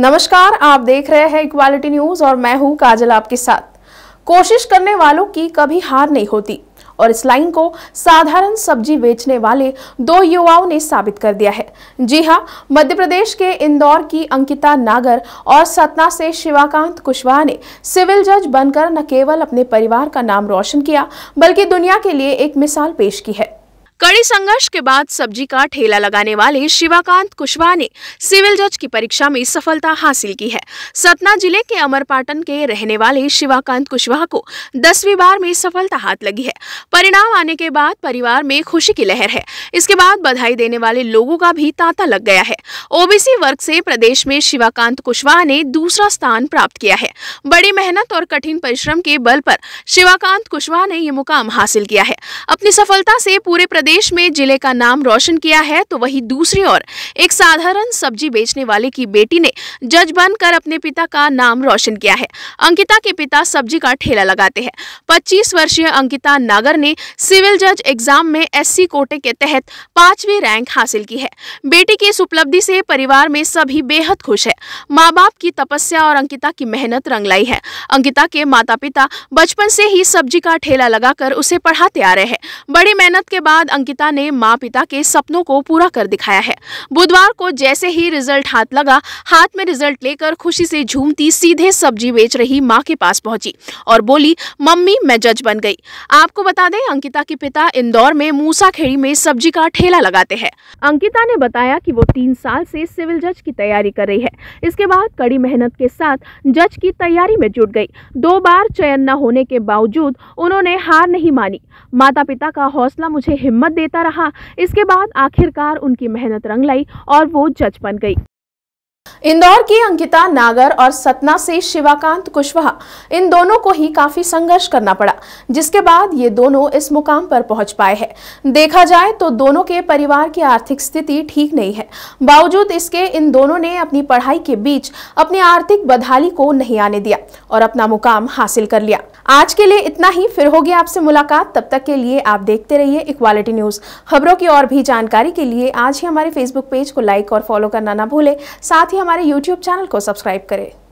नमस्कार आप देख रहे हैं इक्वालिटी न्यूज और मैं हूं काजल आपके साथ कोशिश करने वालों की कभी हार नहीं होती और इस लाइन को साधारण सब्जी बेचने वाले दो युवाओं ने साबित कर दिया है जी हां मध्य प्रदेश के इंदौर की अंकिता नागर और सतना से शिवाकांत कुशवाहा ने सिविल जज बनकर न केवल अपने परिवार का नाम रोशन किया बल्कि दुनिया के लिए एक मिसाल पेश की है कड़ी संघर्ष के बाद सब्जी का ठेला लगाने वाले शिवाकांत कुशवाहा ने सिविल जज की परीक्षा में सफलता हासिल की है सतना जिले के अमरपाटन के रहने वाले शिवाकांत कुशवाहा को दसवीं बार में सफलता हाथ लगी है परिणाम आने के बाद परिवार में खुशी की लहर है इसके बाद बधाई देने वाले लोगों का भी तांता लग गया है ओबीसी वर्ग से प्रदेश में शिवाकांत कुशवाहा ने दूसरा स्थान प्राप्त किया है बड़ी मेहनत और कठिन परिश्रम के बल पर शिवाकांत कुशवाहा ने ये मुकाम हासिल किया है अपनी सफलता से पूरे प्रदेश प्रदेश में जिले का नाम रोशन किया है तो वहीं दूसरी ओर एक साधारण सब्जी बेचने वाले की बेटी ने जज बनकर अपने पिता का नाम रोशन किया है अंकिता के पिता सब्जी का ठेला लगाते हैं पच्चीस वर्षीय अंकिता नागर ने सिविल जज एग्जाम में एस कोटे के तहत पांचवी रैंक हासिल की है बेटी की इस उपलब्धि से परिवार में सभी बेहद खुश है माँ बाप की तपस्या और अंकिता की मेहनत रंग लाई है अंकिता के माता पिता बचपन से ही सब्जी का ठेला लगाकर उसे पढ़ाते आ रहे हैं बड़ी मेहनत के बाद अंकिता ने माँ पिता के सपनों को पूरा कर दिखाया है बुधवार को जैसे ही रिजल्ट हाथ लगा हाथ में रिजल्ट लेकर खुशी से झूमती सीधे सब्जी बेच रही माँ के पास पहुंची और बोली मम्मी मैं जज बन गई आपको बता दें अंकिता के पिता इंदौर में मूसा खेड़ी में सब्जी का ठेला लगाते हैं अंकिता ने बताया की वो तीन साल से सिविल जज की तैयारी कर रही है इसके बाद कड़ी मेहनत के साथ जज की तैयारी में जुट गई दो बार चयन न होने के बावजूद उन्होंने हार नहीं मानी माता पिता का हौसला मुझे हिम्मत हिम्मत देता रहा इसके बाद आखिरकार उनकी मेहनत रंग लाई और वो जज बन गई इंदौर की अंकिता नागर और सतना से शिवाकांत कुशवाहा इन दोनों को ही काफी संघर्ष करना पड़ा जिसके बाद ये दोनों इस मुकाम पर पहुंच पाए हैं देखा जाए तो दोनों के परिवार की आर्थिक स्थिति ठीक नहीं है बावजूद इसके इन दोनों ने अपनी पढ़ाई के बीच अपनी आर्थिक बदहाली को नहीं आने दिया और अपना मुकाम हासिल कर लिया आज के लिए इतना ही फिर होगी आपसे मुलाकात तब तक के लिए आप देखते रहिए इक्वालिटी न्यूज़ खबरों की और भी जानकारी के लिए आज ही हमारे फेसबुक पेज को लाइक और फॉलो करना ना भूलें साथ ही हमारे यूट्यूब चैनल को सब्सक्राइब करें